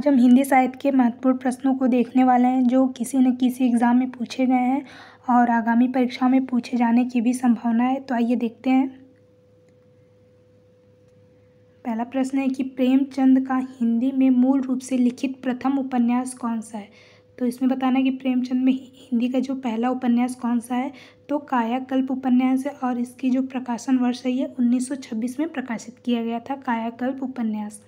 आज हम हिंदी साहित्य के महत्वपूर्ण प्रश्नों को देखने वाले हैं जो किसी न किसी एग्ज़ाम में पूछे गए हैं और आगामी परीक्षा में पूछे जाने की भी संभावना है तो आइए देखते हैं पहला प्रश्न है कि प्रेमचंद का हिंदी में मूल रूप से लिखित प्रथम उपन्यास कौन सा है तो इसमें बताना है कि प्रेमचंद में हिंदी का जो पहला उपन्यास कौन सा है तो कायाकल्प उपन्यास है और इसकी जो प्रकाशन वर्ष है ये 1926 में प्रकाशित किया गया था कायाकल्प उपन्यास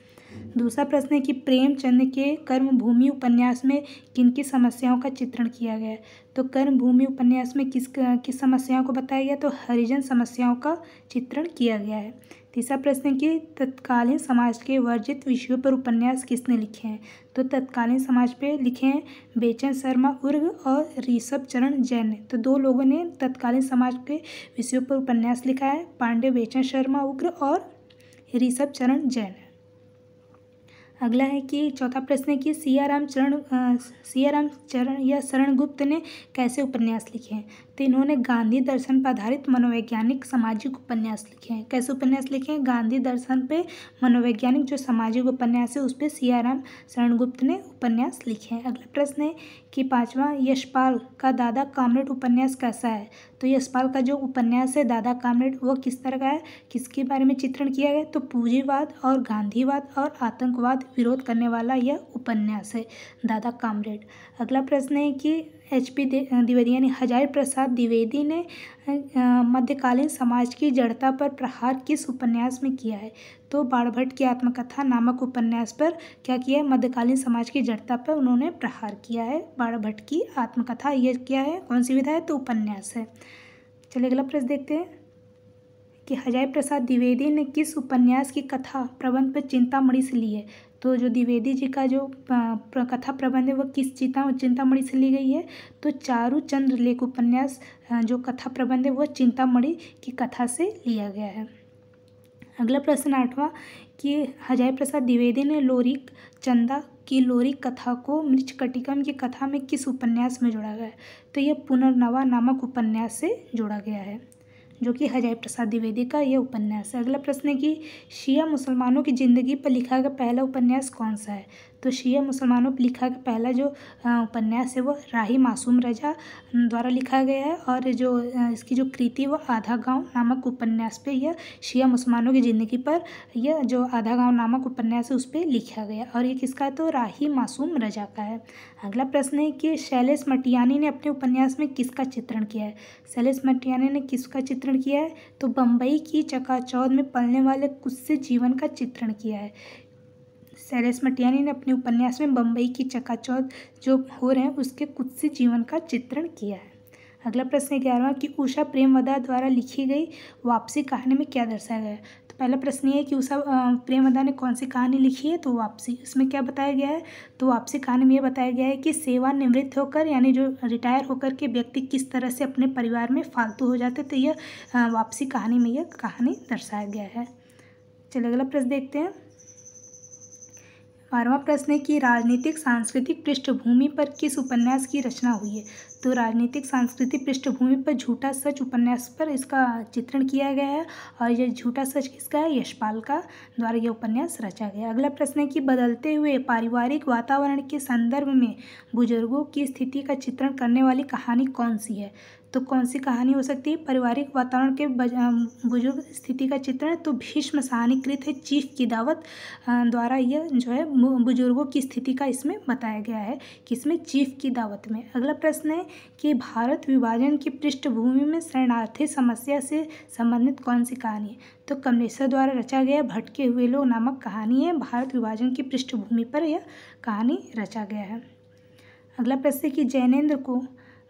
दूसरा प्रश्न है कि प्रेमचंद के कर्मभूमि उपन्यास में किन किन समस्याओं का चित्रण किया गया है तो भूमि उपन्यास में किस किस समस्याओं को बताया गया तो हरिजन समस्याओं का चित्रण किया गया है तीसरा प्रश्न है कि तत्कालीन समाज के वर्जित विषयों पर उपन्यास किसने लिखे हैं तो तत्कालीन समाज पर लिखे हैं बेचन शर्मा उर्ग और ऋषभ चरण जैन तो दो लोगों ने तत्कालीन समाज के विषयों पर उपन्यास लिखा है पांडे बेचन शर्मा उग्र और ऋषभ चरण जैन अगला है कि चौथा प्रश्न है कि सियाराम चरण सियाराम चरण या शरणगुप्त ने कैसे उपन्यास लिखे हैं तो इन्होंने गांधी दर्शन पर आधारित मनोवैज्ञानिक सामाजिक उपन्यास लिखे हैं कैसे उपन्यास लिखे हैं गांधी दर्शन पे मनोवैज्ञानिक जो सामाजिक उपन्यास है उस पर सियाराम शरणगुप्त ने उपन्यास लिखे हैं अगला प्रश्न है कि पाँचवा यशपाल का दादा कामरेड उपन्यास कैसा है तो यशपाल का जो उपन्यास है दादा कामरेड वो किस तरह का है किसके बारे में चित्रण किया गया तो पूंजीवाद और गांधीवाद और आतंकवाद विरोध करने वाला यह उपन्यास है दादा कामरेड अगला प्रश्न है कि एचपी पी द्विवेदी यानी हजार प्रसाद द्विवेदी ने मध्यकालीन समाज की जड़ता पर प्रहार किस उपन्यास में किया है तो बाणभट्ट की आत्मकथा नामक उपन्यास पर क्या किया है मध्यकालीन समाज की जड़ता पर उन्होंने प्रहार किया है बाणभट्ट की आत्मकथा यह क्या है कौन सी विधा है तो उपन्यास है चलिए अगला प्रश्न देखते हैं कि हजय प्रसाद द्विवेदी ने किस उपन्यास की कथा प्रबंध पर चिंतामणि से ली है तो जो द्विवेदी जी का जो कथा प्रबंध है वह किस चिंता चिंतामणि से ली गई है तो चारू चंद्र लेख उपन्यास जो कथा प्रबंध है वह चिंतामणि की कथा से लिया गया है अगला प्रश्न आठवां कि हजय प्रसाद द्विवेदी ने लोरिक चंदा की लोरिक कथा को कटिकम की कथा में किस उपन्यास में जोड़ा गया है तो यह पुनर्नवा नामक उपन्यास से जोड़ा गया है जो कि हजय प्रसाद द्विवेदी का यह उपन्यास है अगला प्रश्न है कि शिया मुसलमानों की ज़िंदगी पर लिखा गया पहला उपन्यास कौन सा है तो शिया मुसलमानों पर लिखा पहला जो उपन्यास है वो राही मासूम रजा द्वारा लिखा गया है और जो इसकी जो कृति वो आधा गांव नामक उपन्यास पे यह शिया मुसलमानों की ज़िंदगी पर यह जो आधा गांव नामक उपन्यास है उस पर लिखा गया और ये किसका है तो राही मासूम रजा का है अगला प्रश्न है कि शैलेश मटियानी ने अपने उपन्यास में किसका चित्रण किया है शैलेश मटियानी ने किसका चित्रण किया है तो बम्बई की चकाचौद में पलने वाले कुछ से जीवन का चित्रण किया है सैरेस मटियानी ने अपने उपन्यास में बम्बई की चकाचौथ जो हो रहे हैं उसके कुछ से जीवन का चित्रण किया है अगला प्रश्न ग्यारहवा कि उषा प्रेमवदा द्वारा लिखी गई वापसी कहानी में क्या दर्शाया गया है तो पहला प्रश्न ये है कि उषा प्रेमवदा ने कौन सी कहानी लिखी है तो वापसी उसमें क्या बताया गया है तो वापसी कहानी में ये बताया गया है कि सेवानिवृत्त होकर यानी जो रिटायर होकर के व्यक्ति किस तरह से अपने परिवार में फालतू हो जाते तो यह वापसी कहानी में यह कहानी दर्शाया गया है चलिए अगला प्रश्न देखते हैं बारहवा प्रश्न है कि राजनीतिक सांस्कृतिक पृष्ठभूमि पर किस उपन्यास की रचना हुई है तो राजनीतिक सांस्कृतिक पृष्ठभूमि पर झूठा सच उपन्यास पर इसका चित्रण किया गया है और यह झूठा सच किसका है यशपाल का द्वारा यह उपन्यास रचा गया अगला प्रश्न है कि बदलते हुए पारिवारिक वातावरण के संदर्भ में बुजुर्गों की स्थिति का चित्रण करने वाली कहानी कौन सी है तो कौन सी कहानी हो सकती है पारिवारिक वातावरण के बुजुर्ग स्थिति का चित्रण तो भीष्म सहानीकृत है चीफ की दावत द्वारा यह जो है बुजुर्गों की स्थिति का इसमें बताया गया है कि इसमें चीफ की दावत में अगला प्रश्न है कि भारत विभाजन की पृष्ठभूमि में शरणार्थी समस्या से संबंधित कौन सी कहानी है तो कमलेश्वर द्वारा रचा गया भटके हुए लोग नामक कहानी है भारत विभाजन की पृष्ठभूमि पर यह कहानी रचा गया है अगला प्रश्न है कि जैनेन्द्र को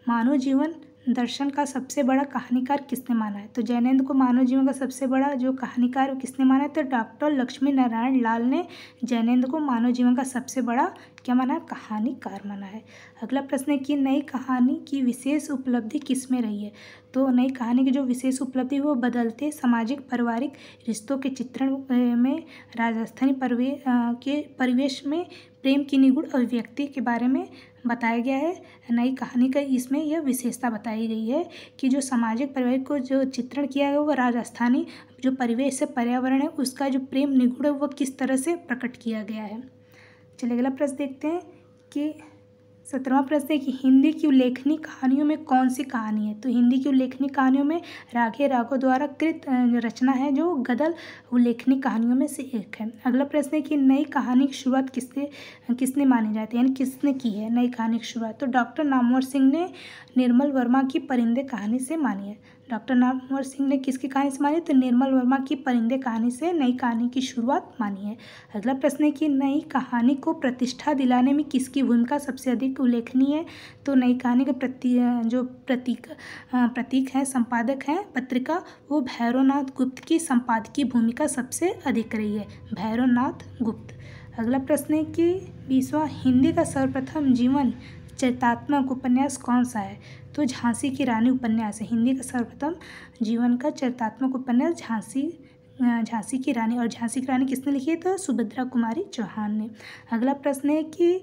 मानव जीवन दर्शन का सबसे बड़ा कहानीकार किसने माना है तो जैनेन्द्र को मानव जीवन का सबसे बड़ा जो कहानीकार किसने माना है तो डॉक्टर लक्ष्मी नारायण लाल ने जैनेन्द्र को मानव जीवन का सबसे बड़ा क्या माना है कहानीकार माना है अगला प्रश्न है कि नई कहानी की विशेष उपलब्धि किस में रही है तो नई कहानी की जो विशेष उपलब्धि वो बदलते सामाजिक पारिवारिक रिश्तों के चित्रण में राजस्थानी परिवे के परिवेश में प्रेम की निगुण अभिव्यक्ति के बारे में बताया गया है नई कहानी का इसमें यह विशेषता बताई गई है कि जो सामाजिक परिवेश को जो चित्रण किया है वह राजस्थानी जो परिवेश है पर्यावरण है उसका जो प्रेम निगुण है वह किस तरह से प्रकट किया गया है चले अगला प्रश्न देखते हैं कि सत्रहवा प्रश्न है कि हिंदी की उल्लेखनीय कहानियों में कौन सी कहानी है तो हिंदी की उल्लेखनीय कहानियों में राघे राघो द्वारा कृत रचना है जो गदल उल्लेखनीय कहानियों में से एक है अगला प्रश्न है कि नई कहानी की शुरुआत किससे किसने मानी जाती है यानी किसने की है नई कहानी की शुरुआत तो डॉक्टर नामवर सिंह ने निर्मल वर्मा की परिंदे कहानी से मानी है डॉक्टर नामवर सिंह ने किसकी कहानी से मानी तो निर्मल वर्मा की परिंदे कहानी से नई कहानी की शुरुआत मानी है अगला प्रश्न है कि नई कहानी को प्रतिष्ठा दिलाने में किसकी भूमिका सबसे अधिक उल्लेखनीय है तो नई कहानी का प्रति जो प्रतीक प्रतीक हैं संपादक हैं पत्रिका वो भैरवनाथ गुप्त की संपादकीय भूमिका सबसे अधिक रही है भैरवनाथ गुप्त अगला प्रश्न है कि बीसवा हिंदी का सर्वप्रथम जीवन चेतात्मक उपन्यास कौन सा है तो झांसी की रानी उपन्यास है हिंदी का सर्वप्रथम जीवन का चरितात्मक उपन्यास झांसी झांसी की रानी और झांसी की रानी किसने लिखी है तो सुभद्रा कुमारी चौहान ने अगला प्रश्न है कि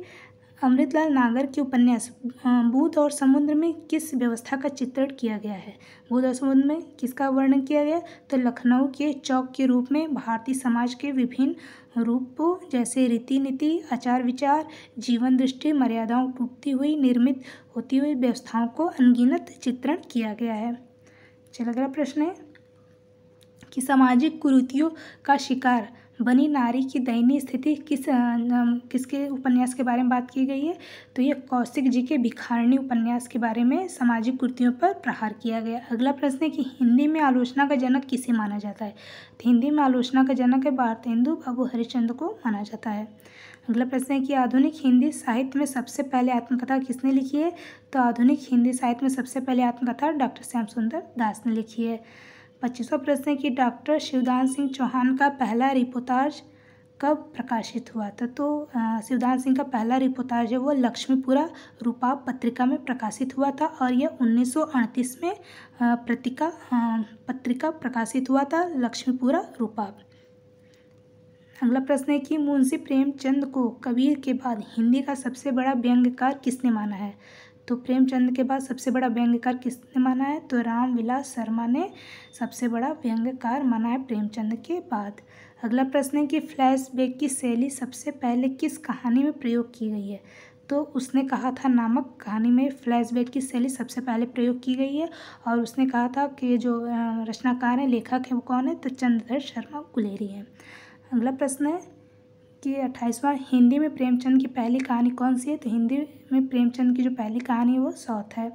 अमृतलाल नागर के उपन्यास बूथ और समुद्र में किस व्यवस्था का चित्रण किया गया है बुध और समुद्र में किसका वर्णन किया गया तो लखनऊ के चौक के रूप में भारतीय समाज के विभिन्न रूपों जैसे रीति नीति आचार विचार जीवन दृष्टि मर्यादाओं टूटती हुई निर्मित होती हुई व्यवस्थाओं को अनगिनत चित्रण किया गया है चल अगला प्रश्न है कि सामाजिक कुरीतियों का शिकार बनी नारी की दयनीय स्थिति किस किसके उपन्यास के बारे में बात की गई है तो ये कौशिक जी के भिखारणी उपन्यास के बारे में सामाजिक कुर्तियों पर प्रहार किया गया अगला प्रश्न है कि हिंदी में आलोचना का जनक किसे माना जाता है तो हिंदी में आलोचना का जनक है भारतेंदु बाबू हरिचंद को माना जाता है अगला प्रश्न है कि आधुनिक हिंदी साहित्य में सबसे पहले आत्मकथा किसने लिखी है तो आधुनिक हिंदी साहित्य में सबसे पहले आत्मकथा डॉक्टर श्याम सुंदर दास ने लिखी है पच्चीसवा प्रश्न है कि डॉक्टर शिवदान सिंह चौहान का पहला रिपोर्टाज कब प्रकाशित हुआ था तो शिवदान सिंह का पहला रिपोर्टाज है वो लक्ष्मीपुरा रूपा पत्रिका में प्रकाशित हुआ था और यह उन्नीस में प्रतिका पत्रिका प्रकाशित हुआ था लक्ष्मीपुरा रूपा अगला प्रश्न है कि मुंशी प्रेमचंद को कबीर के बाद हिंदी का सबसे बड़ा व्यंग्यकार किसने माना है तो प्रेमचंद के बाद सबसे बड़ा व्यंग्यकार किसने माना है तो रामविलास शर्मा ने सबसे बड़ा व्यंग्यकार माना है प्रेमचंद के बाद अगला प्रश्न है कि फ्लैशबैक की शैली सबसे पहले किस कहानी में प्रयोग की गई है तो उसने कहा था नामक कहानी में फ्लैशबैक की शैली सबसे पहले प्रयोग की गई है और उसने कहा था कि जो रचनाकार हैं लेखक हैं वो कौन है तो चंद्रधर शर्मा गुलेरी हैं अगला प्रश्न है की अट्ठाईसवा हिंदी में प्रेमचंद की पहली कहानी कौन सी है तो हिंदी में प्रेमचंद की जो पहली कहानी है वो सौथ है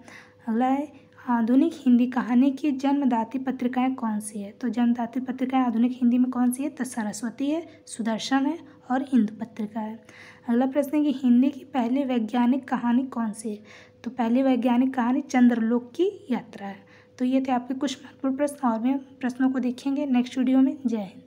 अगला है आधुनिक हिंदी कहानी की जन्मदाती पत्रिकाएं कौन सी है तो जन्मदाती पत्रिकाएं आधुनिक हिंदी में कौन सी है तो सरस्वती है सुदर्शन है और इंदु पत्रिका है अगला प्रश्न है कि हिंदी की पहली वैज्ञानिक कहानी कौन सी है तो पहली वैज्ञानिक कहानी चंद्रलोक की यात्रा है तो ये थे आपके कुछ महत्वपूर्ण प्रश्न और भी प्रश्नों को देखेंगे नेक्स्ट वीडियो में जय हिंद